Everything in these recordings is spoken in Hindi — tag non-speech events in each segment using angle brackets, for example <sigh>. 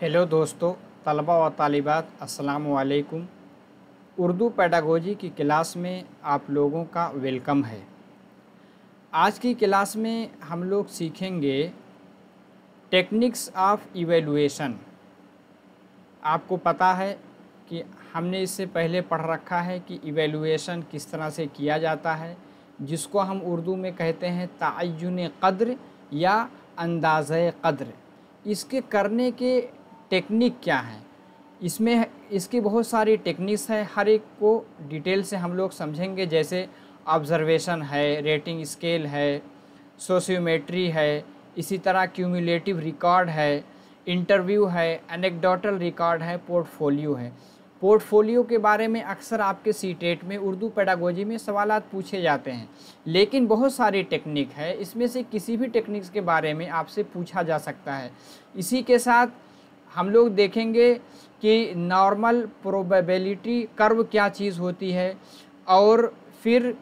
हेलो दोस्तों तलबा व तालिबात अस्सलाम वालेकुम उर्दू पैडागोजी की क्लास में आप लोगों का वेलकम है आज की क्लास में हम लोग सीखेंगे टेक्निक्स ऑफ इवेलुएशन आपको पता है कि हमने इससे पहले पढ़ रखा है कि इवेलुएशन किस तरह से किया जाता है जिसको हम उर्दू में कहते हैं तयन कद्र या अंदाज़ कद्र इसके करने के टेक्निक क्या है इसमें इसकी बहुत सारी टेक्निक्स है हर एक को डिटेल से हम लोग समझेंगे जैसे ऑब्जर्वेशन है रेटिंग स्केल है सोशियोमेट्री है इसी तरह क्यूमुलेटिव रिकॉर्ड है इंटरव्यू है एनेक्डोटल रिकॉर्ड है पोर्टफोलियो है पोर्टफोलियो के बारे में अक्सर आपके सी टेट e में उर्दू पैडागोजी में सवाल पूछे जाते हैं लेकिन बहुत सारी टेक्निक है इसमें से किसी भी टेक्निक्स के बारे में आपसे पूछा जा सकता है इसी के साथ हम लोग देखेंगे कि नॉर्मल प्रोबेबिलिटी कर्व क्या चीज़ होती है और फिर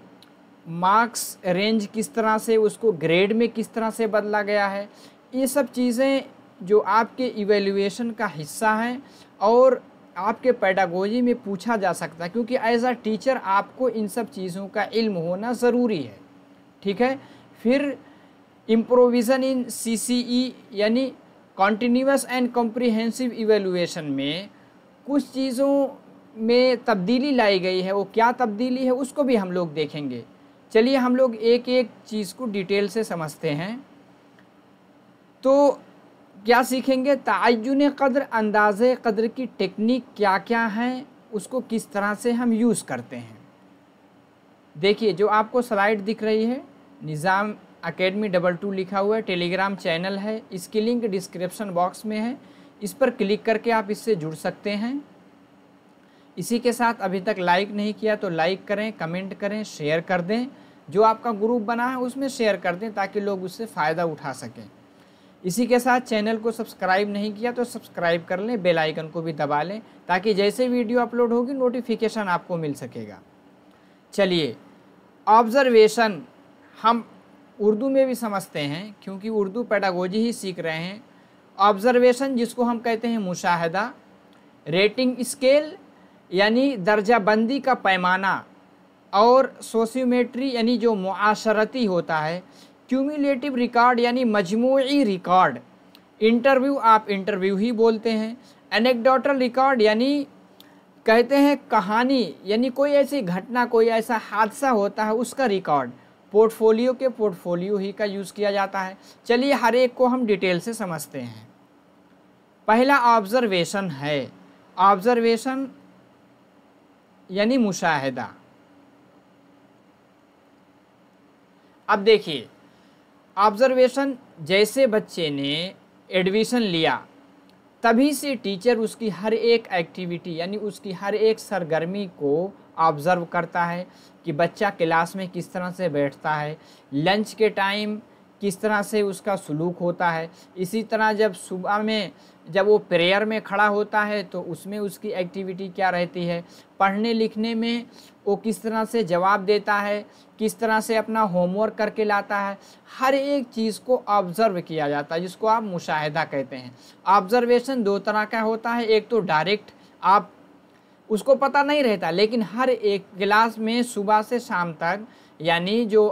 मार्क्स रेंज किस तरह से उसको ग्रेड में किस तरह से बदला गया है ये सब चीज़ें जो आपके इवेल्यूशन का हिस्सा हैं और आपके पैडागोजी में पूछा जा सकता है क्योंकि एज आ टीचर आपको इन सब चीज़ों का इल्म होना ज़रूरी है ठीक है फिर इम्प्रोविज़न इन सीसीई यानी कॉन्टीन्यूस एंड कॉम्प्रीहेंसिव इवेलुएशन में कुछ चीज़ों में तब्दीली लाई गई है वो क्या तब्दीली है उसको भी हम लोग देखेंगे चलिए हम लोग एक एक चीज़ को डिटेल से समझते हैं तो क्या सीखेंगे तयन कदर अंदाज़ कदर की टेक्निक क्या क्या है उसको किस तरह से हम यूज़ करते हैं देखिए जो आपको स्लाइड दिख रही है निज़ाम अकेडमी डबल टू लिखा हुआ है टेलीग्राम चैनल है इसकी लिंक डिस्क्रिप्शन बॉक्स में है इस पर क्लिक करके आप इससे जुड़ सकते हैं इसी के साथ अभी तक लाइक नहीं किया तो लाइक करें कमेंट करें शेयर कर दें जो आपका ग्रुप बना है उसमें शेयर कर दें ताकि लोग उससे फ़ायदा उठा सकें इसी के साथ चैनल को सब्सक्राइब नहीं किया तो सब्सक्राइब कर लें बेल आइकन को भी दबा लें ताकि जैसे वीडियो अपलोड होगी नोटिफिकेशन आपको मिल सकेगा चलिए ऑब्ज़र्वेशन हम उर्दू में भी समझते हैं क्योंकि उर्दू पैडागोजी ही सीख रहे हैं ऑब्ज़र्वेशन जिसको हम कहते हैं मुशाहदा रेटिंग स्केल यानी दर्जा बंदी का पैमाना और सोशियोमेट्री यानी जो माशरती होता है क्यूमिलेटिव रिकॉर्ड यानी मजमू रिकॉर्ड इंटरव्यू आप इंटरव्यू ही बोलते हैं एनेक्डोटल रिकॉर्ड यानी कहते हैं कहानी यानी कोई ऐसी घटना कोई ऐसा हादसा होता है उसका रिकॉर्ड पोर्टफोलियो के पोर्टफोलियो ही का यूज़ किया जाता है चलिए हर एक को हम डिटेल से समझते हैं पहला ऑब्जर्वेशन है ऑब्जर्वेशन यानी मुशाहिदा अब देखिए ऑब्जर्वेशन जैसे बच्चे ने एडमिशन लिया तभी से टीचर उसकी हर एक एक्टिविटी यानी उसकी हर एक सरगर्मी को ऑब्ज़र्व करता है कि बच्चा क्लास में किस तरह से बैठता है लंच के टाइम किस तरह से उसका सलूक होता है इसी तरह जब सुबह में जब वो प्रेयर में खड़ा होता है तो उसमें उसकी एक्टिविटी क्या रहती है पढ़ने लिखने में वो किस तरह से जवाब देता है किस तरह से अपना होमवर्क करके लाता है हर एक चीज़ को ऑब्ज़र्व किया जाता है जिसको आप मुशाहिदा कहते हैं ऑब्ज़र्वेशन दो तरह का होता है एक तो डायरेक्ट आप उसको पता नहीं रहता लेकिन हर एक क्लास में सुबह से शाम तक यानी जो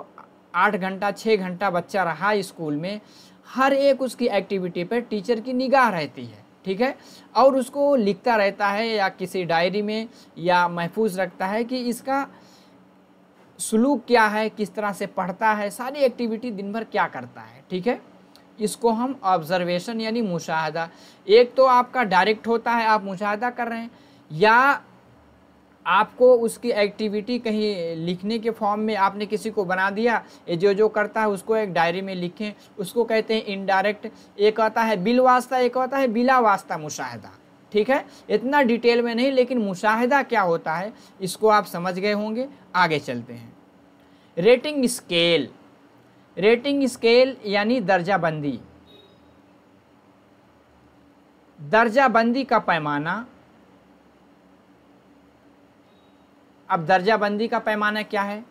आठ घंटा छः घंटा बच्चा रहा स्कूल में हर एक उसकी एक्टिविटी पर टीचर की निगाह रहती है ठीक है और उसको लिखता रहता है या किसी डायरी में या महफूज रखता है कि इसका सलूक क्या है किस तरह से पढ़ता है सारी एक्टिविटी दिन भर क्या करता है ठीक है इसको हम ऑब्जर्वेशन यानी मुशाहदा एक तो आपका डायरेक्ट होता है आप मुशाहदा कर रहे हैं या आपको उसकी एक्टिविटी कहीं लिखने के फॉर्म में आपने किसी को बना दिया जो जो करता है उसको एक डायरी में लिखें उसको कहते हैं इनडायरेक्ट एक होता है बिल वास्ता एक होता है बिला वास्ता मुशाहिदा ठीक है इतना डिटेल में नहीं लेकिन मुशाहिदा क्या होता है इसको आप समझ गए होंगे आगे चलते हैं रेटिंग स्केल रेटिंग स्केल यानी दर्जाबंदी दर्जाबंदी का पैमाना अब दर्जाबंदी का पैमाना क्या है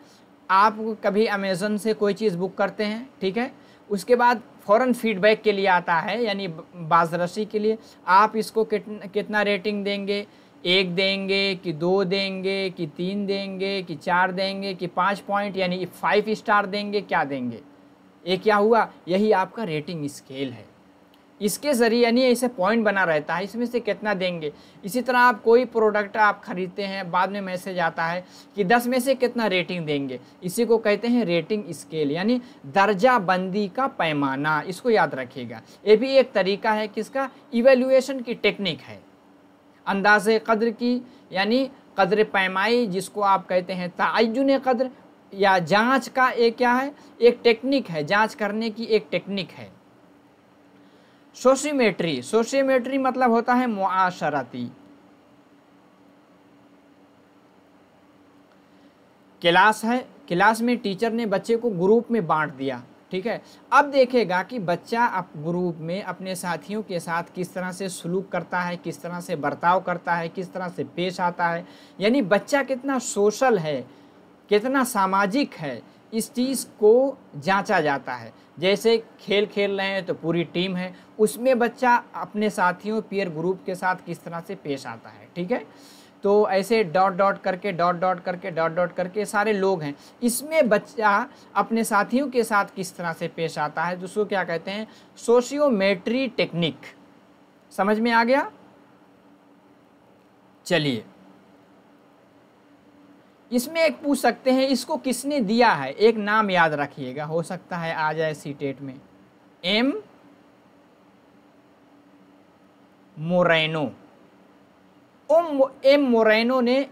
आप कभी अमेज़न से कोई चीज़ बुक करते हैं ठीक है उसके बाद फ़ौर फीडबैक के लिए आता है यानी बाजरसी के लिए आप इसको कितना कितना रेटिंग देंगे एक देंगे कि दो देंगे कि तीन देंगे कि चार देंगे कि पाँच पॉइंट यानी फाइव स्टार देंगे क्या देंगे ये क्या हुआ यही आपका रेटिंग स्केल है इसके ज़रिए यानी इसे पॉइंट बना रहता है इसमें से कितना देंगे इसी तरह आप कोई प्रोडक्ट आप खरीदते हैं बाद में मैसेज आता है कि दस में से कितना रेटिंग देंगे इसी को कहते हैं रेटिंग स्केल यानी दर्जाबंदी का पैमाना इसको याद रखिएगा ये भी एक तरीका है किसका इवेल्यूएशन की टेक्निक है अंदाज कद्र की यानी कदर पैमाई जिसको आप कहते हैं तयन कदर या जांच का एक क्या है एक टेक्निक है जांच करने की एक टेक्निक है सोशीमेट्री सोशीमेट्री मतलब होता है मुआशरती क्लास है क्लास में टीचर ने बच्चे को ग्रुप में बांट दिया ठीक है अब देखेगा कि बच्चा अब ग्रुप में अपने साथियों के साथ किस तरह से सलूक करता है किस तरह से बर्ताव करता है किस तरह से पेश आता है यानी बच्चा कितना सोशल है कितना सामाजिक है इस चीज़ को जांचा जाता है जैसे खेल खेल रहे हैं तो पूरी टीम है उसमें बच्चा अपने साथियों पीयर ग्रुप के साथ किस तरह से पेश आता है ठीक है तो ऐसे डॉट डॉट करके डॉट डॉट करके डॉट डॉट करके सारे लोग हैं इसमें बच्चा अपने साथियों के साथ किस तरह से पेश आता है जिसको क्या कहते हैं सोशियोमेट्री टेक्निक समझ में आ गया चलिए इसमें एक पूछ सकते हैं इसको किसने दिया है एक नाम याद रखिएगा हो सकता है आ जाए सी टेट में एम मोरेनो ओम एम मोरेनो ने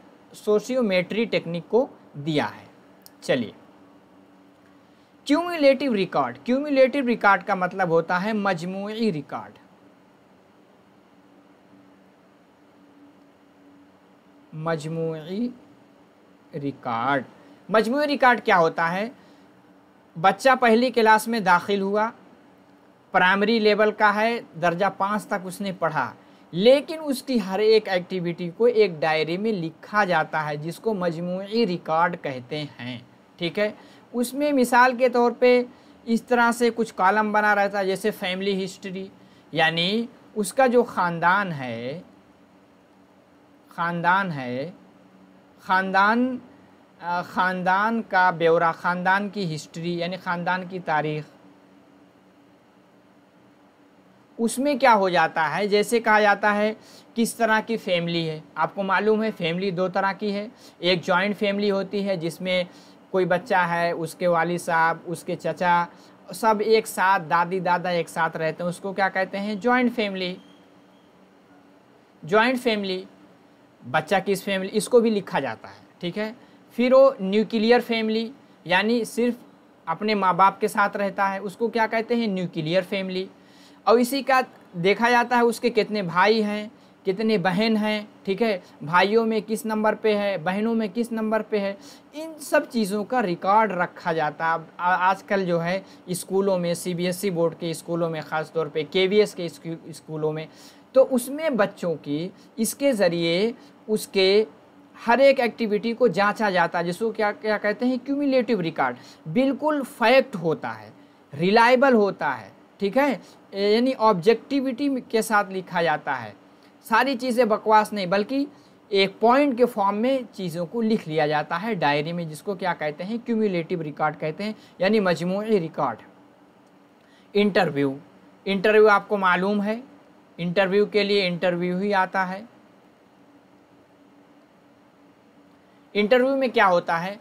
सोशियोमेट्री टेक्निक को दिया है चलिए क्यूमुलेटिव रिकॉर्ड क्यूमुलेटिव रिकॉर्ड का मतलब होता है मजमू रिकॉर्ड मजमू रिकॉर्ड मजमू रिकॉर्ड क्या होता है बच्चा पहली क्लास में दाखिल हुआ प्राइमरी लेवल का है दर्जा पाँच तक उसने पढ़ा लेकिन उसकी हर एक एक्टिविटी को एक डायरी में लिखा जाता है जिसको मजमू रिकॉर्ड कहते हैं ठीक है उसमें मिसाल के तौर पे इस तरह से कुछ कॉलम बना रहता है जैसे फैमिली हिस्ट्री यानी उसका जो ख़ानदान है ख़ानदान है ख़ानदान ख़ानदान का ब्यौरा ख़ानदान की हिस्ट्री यानी ख़ानदान की तारीख उसमें क्या हो जाता है जैसे कहा जाता है किस तरह की फैमिली है आपको मालूम है फैमिली दो तरह की है एक जॉइंट फैमिली होती है जिसमें कोई बच्चा है उसके वाली साहब उसके चचा सब एक साथ दादी दादा एक साथ रहते हैं उसको क्या कहते हैं जॉइंट फैमिली जॉइंट फैमिली बच्चा किस फैमिली इसको भी लिखा जाता है ठीक है फिर वो न्यूक्लियर फैमिली यानी सिर्फ अपने माँ बाप के साथ रहता है उसको क्या कहते हैं न्यूक्लियर फैमिली और इसी का देखा जाता है उसके कितने भाई हैं कितने बहन हैं ठीक है भाइयों में किस नंबर पे है बहनों में किस नंबर पे है इन सब चीज़ों का रिकॉर्ड रखा जाता है आजकल जो है स्कूलों में सीबीएसई e बोर्ड के स्कूलों में ख़ास तौर पे केवीएस के स्कूलों में तो उसमें बच्चों की इसके ज़रिए उसके हर एक एक्टिविटी को जांचा जाता है जिसको क्या क्या कहते हैं क्यूमिलेटिव रिकॉर्ड बिल्कुल फैक्ट होता है रिलायबल होता है ठीक है यानी ऑब्जेक्टिविटी के साथ लिखा जाता है सारी चीज़ें बकवास नहीं बल्कि एक पॉइंट के फॉर्म में चीज़ों को लिख लिया जाता है डायरी में जिसको क्या कहते हैं क्यूमुलेटिव रिकॉर्ड कहते हैं यानी मजमू रिकॉर्ड इंटरव्यू इंटरव्यू आपको मालूम है इंटरव्यू के लिए इंटरव्यू ही आता है इंटरव्यू में क्या होता है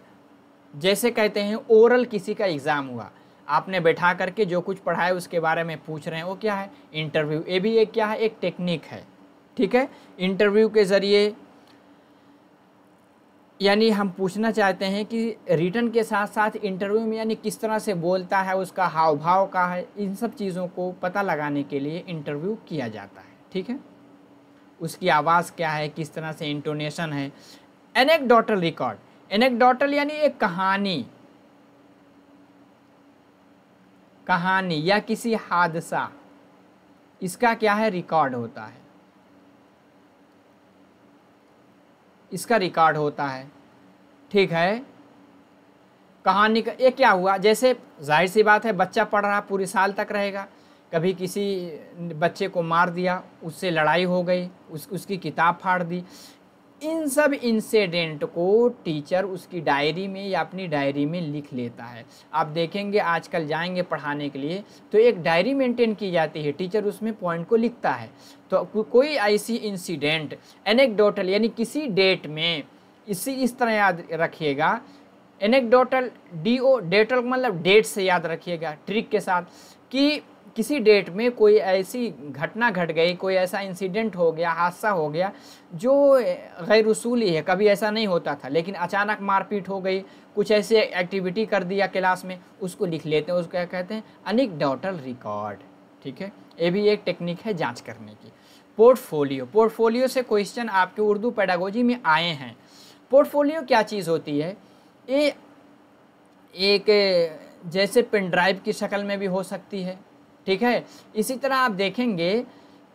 जैसे कहते हैं ओरल किसी का एग्ज़ाम हुआ आपने बैठा करके जो कुछ पढ़ा है उसके बारे में पूछ रहे हैं वो क्या है इंटरव्यू ये भी एक क्या है एक टेक्निक है ठीक है इंटरव्यू के ज़रिए यानी हम पूछना चाहते हैं कि रिटर्न के साथ साथ इंटरव्यू में यानी किस तरह से बोलता है उसका हाव भाव का है इन सब चीज़ों को पता लगाने के लिए इंटरव्यू किया जाता है ठीक है उसकी आवाज़ क्या है किस तरह से इंटोनेशन है एनेकडोटल रिकॉर्ड एनेकडोटल यानी एक कहानी कहानी या किसी हादसा इसका क्या है रिकॉर्ड होता है इसका रिकॉर्ड होता है ठीक है कहानी का ये क्या हुआ जैसे जाहिर सी बात है बच्चा पढ़ रहा पूरे साल तक रहेगा कभी किसी बच्चे को मार दिया उससे लड़ाई हो गई उस उसकी किताब फाड़ दी इन सब इंसिडेंट को टीचर उसकी डायरी में या अपनी डायरी में लिख लेता है आप देखेंगे आजकल जाएंगे पढ़ाने के लिए तो एक डायरी मेंटेन की जाती है टीचर उसमें पॉइंट को लिखता है तो कोई ऐसी इंसिडेंट एनेकडोटल यानी किसी डेट में इसी इस तरह याद रखिएगा एनेकडोटल डी ओ डेटल मतलब डेट से याद रखिएगा ट्रिक के साथ कि किसी डेट में कोई ऐसी घटना घट गई कोई ऐसा इंसिडेंट हो गया हादसा हो गया जो गैर उसूली है कभी ऐसा नहीं होता था लेकिन अचानक मारपीट हो गई कुछ ऐसे एक्टिविटी कर दिया क्लास में उसको लिख लेते हैं उसको क्या कहते हैं अनिकडोटल रिकॉर्ड ठीक है ये भी एक टेक्निक है जांच करने की पोर्टफोलियो पोर्टफोलियो से क्वेश्चन आपके उर्दू पैडागोजी में आए हैं पोर्टफोलियो क्या चीज़ होती है ये एक जैसे पेन ड्राइव की शक्ल में भी हो सकती है ठीक है इसी तरह आप देखेंगे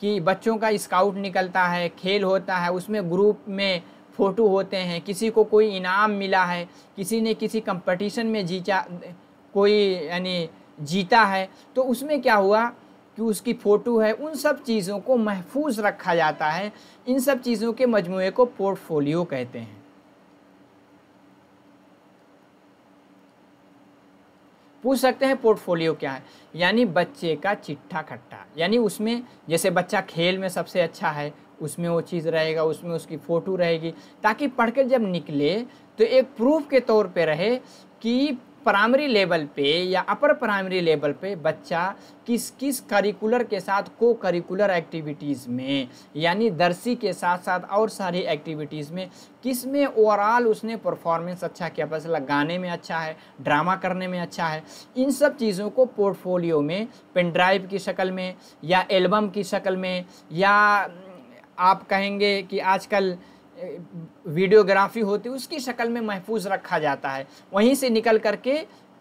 कि बच्चों का स्काउट निकलता है खेल होता है उसमें ग्रुप में फ़ोटो होते हैं किसी को कोई इनाम मिला है किसी ने किसी कंपटीशन में जीता कोई यानी जीता है तो उसमें क्या हुआ कि उसकी फ़ोटो है उन सब चीज़ों को महफूज रखा जाता है इन सब चीज़ों के मजमू को पोर्टफोलियो कहते हैं पूछ सकते हैं पोर्टफोलियो क्या है यानी बच्चे का चिट्ठा खट्टा यानी उसमें जैसे बच्चा खेल में सबसे अच्छा है उसमें वो चीज़ रहेगा उसमें उसकी फ़ोटो रहेगी ताकि पढ़कर जब निकले तो एक प्रूफ के तौर पे रहे कि प्राइमरी लेवल पे या अपर प्राइमरी लेवल पे बच्चा किस किस करिकुलर के साथ को करिकुलर एक्टिविटीज़ में यानी दर्सी के साथ साथ और सारी एक्टिविटीज़ में किस में ओवरऑल उसने परफॉर्मेंस अच्छा किया पता गाने में अच्छा है ड्रामा करने में अच्छा है इन सब चीज़ों को पोर्टफोलियो में पेनड्राइव की शक्ल में या एल्बम की शक्ल में या आप कहेंगे कि आजकल वीडियोग्राफी होती है उसकी शक्ल में महफूज रखा जाता है वहीं से निकल करके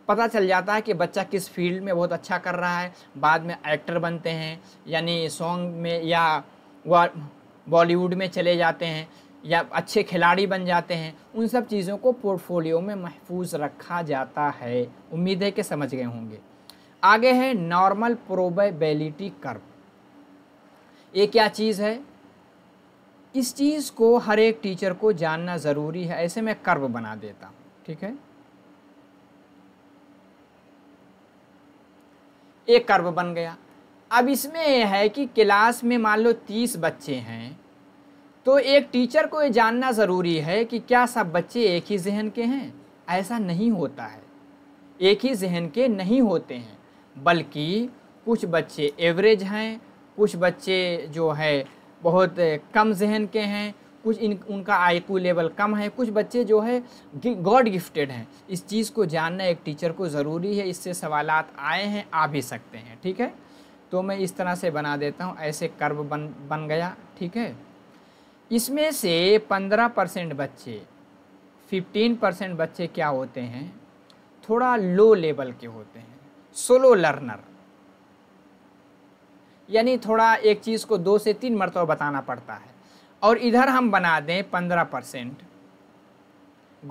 पता चल जाता है कि बच्चा किस फील्ड में बहुत अच्छा कर रहा है बाद में एक्टर बनते हैं यानी सॉन्ग में या बॉलीवुड में चले जाते हैं या अच्छे खिलाड़ी बन जाते हैं उन सब चीज़ों को पोर्टफोलियो में महफूज रखा जाता है उम्मीद है कि समझ गए होंगे आगे है नॉर्मल प्रोबेबिलिटी कर्व ये क्या चीज़ है इस चीज़ को हर एक टीचर को जानना ज़रूरी है ऐसे मैं कर्व बना देता ठीक है एक कर्व बन गया अब इसमें यह है कि क्लास में मान लो तीस बच्चे हैं तो एक टीचर को ये जानना ज़रूरी है कि क्या सब बच्चे एक ही जहन के हैं ऐसा नहीं होता है एक ही जहन के नहीं होते हैं बल्कि कुछ बच्चे एवरेज हैं कुछ बच्चे जो है बहुत कम जहन के हैं कुछ इन उनका आईक्यू लेवल कम है कुछ बच्चे जो है गॉड गिफ्टेड हैं इस चीज़ को जानना एक टीचर को ज़रूरी है इससे सवाल आए हैं आ भी सकते हैं ठीक है तो मैं इस तरह से बना देता हूँ ऐसे कर्व बन बन गया ठीक है इसमें से पंद्रह परसेंट बच्चे फिफ्टीन परसेंट बच्चे क्या होते हैं थोड़ा लो लेवल के होते हैं सोलो लर्नर यानी थोड़ा एक चीज़ को दो से तीन मरतबा बताना पड़ता है और इधर हम बना दें पंद्रह परसेंट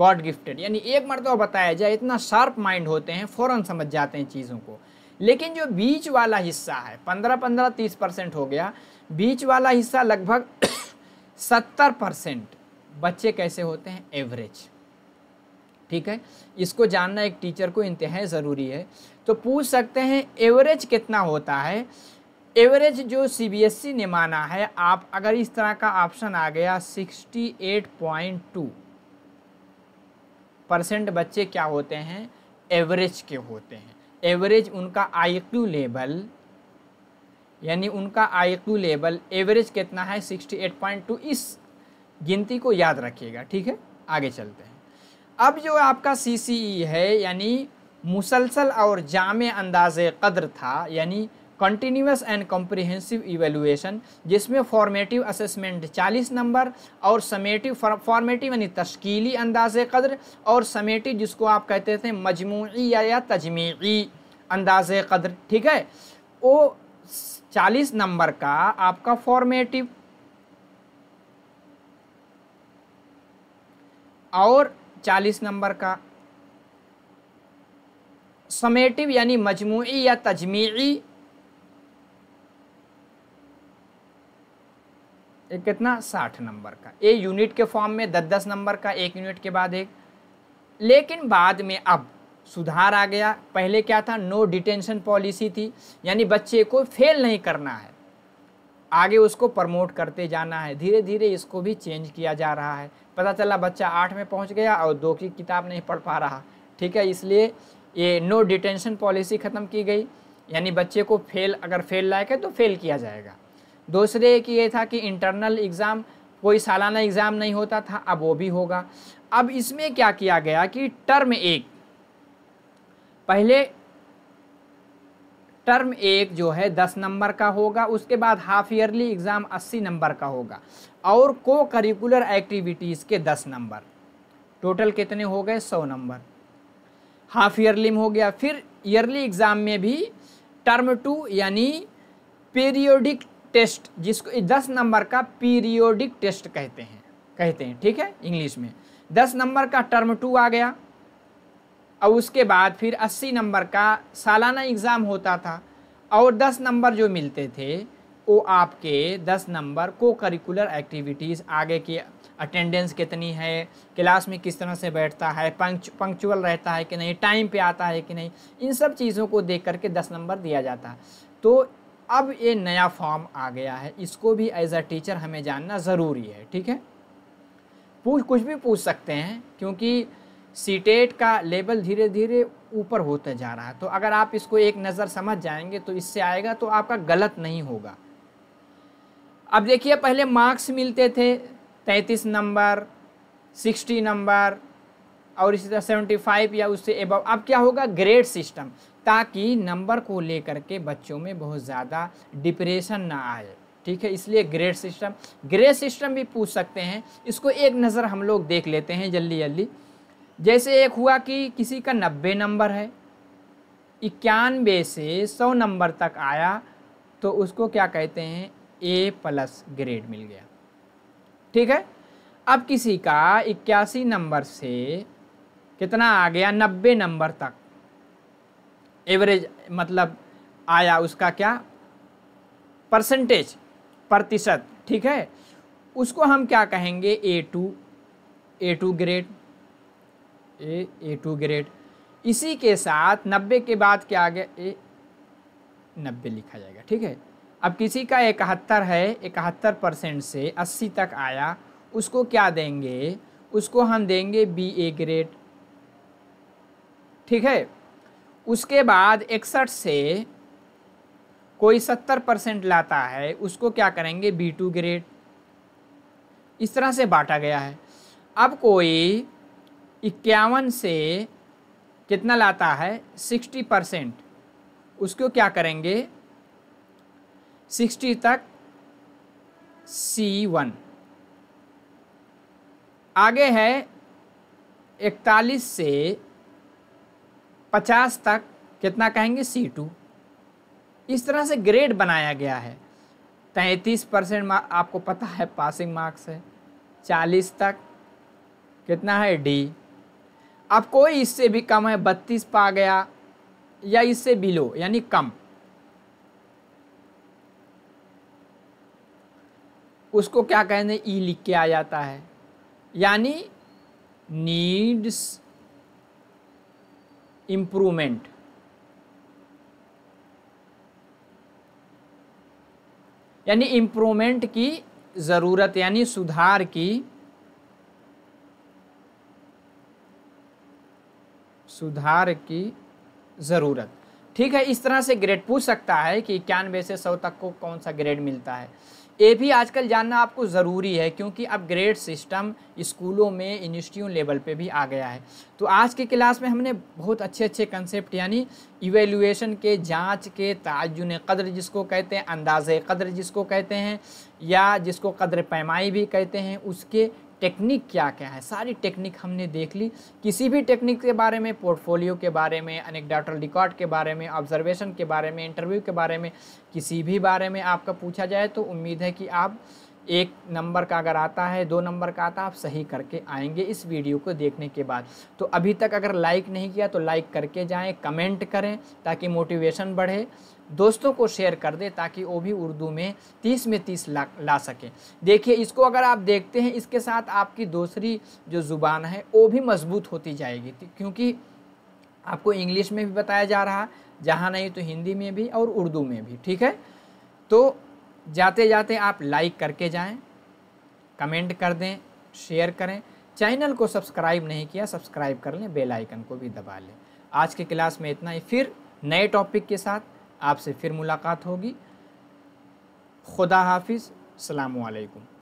गॉड गिफ्टेड यानी एक मरतबा बताया जाए इतना शार्प माइंड होते हैं फ़ौर समझ जाते हैं चीज़ों को लेकिन जो बीच वाला हिस्सा है पंद्रह पंद्रह तीस परसेंट हो गया बीच वाला हिस्सा लगभग <coughs> सत्तर परसेंट बच्चे कैसे होते हैं एवरेज ठीक है इसको जानना एक टीचर को इंतहा ज़रूरी है तो पूछ सकते हैं एवरेज कितना होता है एवरेज जो सीबीएसई e ने माना है आप अगर इस तरह का ऑप्शन आ गया 68.2 परसेंट बच्चे क्या होते हैं एवरेज के होते हैं एवरेज उनका आईक्यू लेवल यानी उनका आईक्यू लेवल एवरेज कितना है 68.2 इस गिनती को याद रखिएगा ठीक है आगे चलते हैं अब जो आपका सी e है यानी मुसलसल और जाम अंदाज कदर था यानी कंटिन्यूस एंड कॉम्प्रिहेंसिव इवेलुएशन जिसमें फॉर्मेटिव असेसमेंट 40 नंबर और समेटिव फॉर्मेटिव यानी तश्कीली अंदाज कदर और समेटिव जिसको आप कहते थे मजमू या, या तजमी अंदाज कदर ठीक है वो 40 नंबर का आपका फॉर्मेटिव और 40 नंबर का समेटिव यानी मजमू या तजमी कितना साठ नंबर का ए यूनिट के फॉर्म में दस दस नंबर का एक यूनिट के बाद एक लेकिन बाद में अब सुधार आ गया पहले क्या था नो डिटेंशन पॉलिसी थी यानी बच्चे को फेल नहीं करना है आगे उसको प्रमोट करते जाना है धीरे धीरे इसको भी चेंज किया जा रहा है पता चला बच्चा आठ में पहुंच गया और दो की किताब नहीं पढ़ पा रहा ठीक है इसलिए ये नो डिटेंशन पॉलिसी ख़त्म की गई यानी बच्चे को फेल अगर फेल लायक है तो फेल किया जाएगा दूसरे एक ये था कि इंटरनल एग्ज़ाम कोई सालाना एग्ज़ाम नहीं होता था अब वो भी होगा अब इसमें क्या किया गया कि टर्म एक पहले टर्म एक जो है दस नंबर का होगा उसके बाद हाफ ईयरली एग्ज़ाम अस्सी नंबर का होगा और को करिकुलर एक्टिविटीज़ के दस नंबर टोटल कितने हो गए सौ नंबर हाफ ईयरली में हो गया फिर ईयरली एग्ज़ाम में भी टर्म टू यानी पीरियोडिक टेस्ट जिसको दस नंबर का पीरियोडिक टेस्ट कहते हैं कहते हैं ठीक है इंग्लिश में दस नंबर का टर्म टू आ गया और उसके बाद फिर अस्सी नंबर का सालाना एग्ज़ाम होता था और दस नंबर जो मिलते थे वो आपके दस नंबर को करिकुलर एक्टिविटीज़ आगे की अटेंडेंस कितनी है क्लास में किस तरह से बैठता है पंक्च पंक्चुअल रहता है कि नहीं टाइम पे आता है कि नहीं इन सब चीज़ों को देख करके दस नंबर दिया जाता है तो अब ये नया फॉर्म आ गया है इसको भी एज अ टीचर हमें जानना ज़रूरी है ठीक है पूछ कुछ भी पूछ सकते हैं क्योंकि सीटेट e का लेवल धीरे धीरे ऊपर होता जा रहा है तो अगर आप इसको एक नज़र समझ जाएंगे तो इससे आएगा तो आपका गलत नहीं होगा अब देखिए पहले मार्क्स मिलते थे तैंतीस नंबर सिक्सटी नंबर और इसी तरह सेवेंटी फाइव या उससे एबव अब क्या होगा ग्रेड सिस्टम ताकि नंबर को लेकर के बच्चों में बहुत ज़्यादा डिप्रेशन ना आए ठीक है इसलिए ग्रेड सिस्टम ग्रेड सिस्टम भी पूछ सकते हैं इसको एक नज़र हम लोग देख लेते हैं जल्दी जल्दी जैसे एक हुआ कि किसी का नब्बे नंबर है इक्यानबे से सौ नंबर तक आया तो उसको क्या कहते हैं ए प्लस ग्रेड मिल गया ठीक है अब किसी का इक्यासी नंबर से कितना आ गया नब्बे नंबर तक एवरेज मतलब आया उसका क्या परसेंटेज प्रतिशत ठीक है उसको हम क्या कहेंगे A two A two grade A A two grade इसी के साथ नब्बे के बाद क्या आ गया ए नब्बे लिखा जाएगा ठीक है अब किसी का इकहत्तर है इकहत्तर परसेंट से अस्सी तक आया उसको क्या देंगे उसको हम देंगे बी ए ग्रेड ठीक है उसके बाद इकसठ से कोई सत्तर परसेंट लाता है उसको क्या करेंगे बी टू ग्रेड इस तरह से बांटा गया है अब कोई इक्यावन से कितना लाता है सिक्सटी परसेंट उसको क्या करेंगे सिक्सटी तक सी वन आगे है इकतालीस से पचास तक कितना कहेंगे सी टू इस तरह से ग्रेड बनाया गया है तैंतीस परसेंट आपको पता है पासिंग मार्क्स है चालीस तक कितना है डी अब कोई इससे भी कम है बत्तीस पा गया या इससे बिलो यानी कम उसको क्या कहेंगे ई e लिख के आ जाता है यानी नीड्स इंप्रूवमेंट यानी इम्प्रूवमेंट की ज़रूरत यानी सुधार की सुधार की ज़रूरत ठीक है इस तरह से ग्रेड पूछ सकता है कि इक्यानवे से सौ तक को कौन सा ग्रेड मिलता है ये भी आजकल जानना आपको ज़रूरी है क्योंकि अब ग्रेड सिस्टम स्कूलों में इंस्टीट्यूट लेवल पे भी आ गया है तो आज के क्लास में हमने बहुत अच्छे अच्छे कंसेप्ट यानी इवेल्यूएशन के जांच के तयन कदर जिसको कहते हैं अंदाज़ कदर जिसको कहते हैं या जिसको कदर पैमाई भी कहते हैं उसके टेक्निक क्या क्या है सारी टेक्निक हमने देख ली किसी भी टेक्निक के बारे में पोर्टफोलियो के बारे में अनेकडाटल रिकॉर्ड के बारे में ऑब्जर्वेशन के बारे में इंटरव्यू के बारे में किसी भी बारे में आपका पूछा जाए तो उम्मीद है कि आप एक नंबर का अगर आता है दो नंबर का आता है आप सही करके आएंगे इस वीडियो को देखने के बाद तो अभी तक अगर लाइक नहीं किया तो लाइक करके जाएं कमेंट करें ताकि मोटिवेशन बढ़े दोस्तों को शेयर कर दें ताकि वो भी उर्दू में तीस में तीस ला ला सकें देखिए इसको अगर आप देखते हैं इसके साथ आपकी दूसरी जो ज़ुबान है वो भी मजबूत होती जाएगी क्योंकि आपको इंग्लिश में भी बताया जा रहा जहाँ नहीं तो हिंदी में भी और उर्दू में भी ठीक है तो जाते जाते आप लाइक करके जाएं, कमेंट कर दें शेयर करें चैनल को सब्सक्राइब नहीं किया सब्सक्राइब कर लें बेल आइकन को भी दबा लें आज के क्लास में इतना ही फिर नए टॉपिक के साथ आपसे फिर मुलाकात होगी खुदा हाफिज़ अलैक्म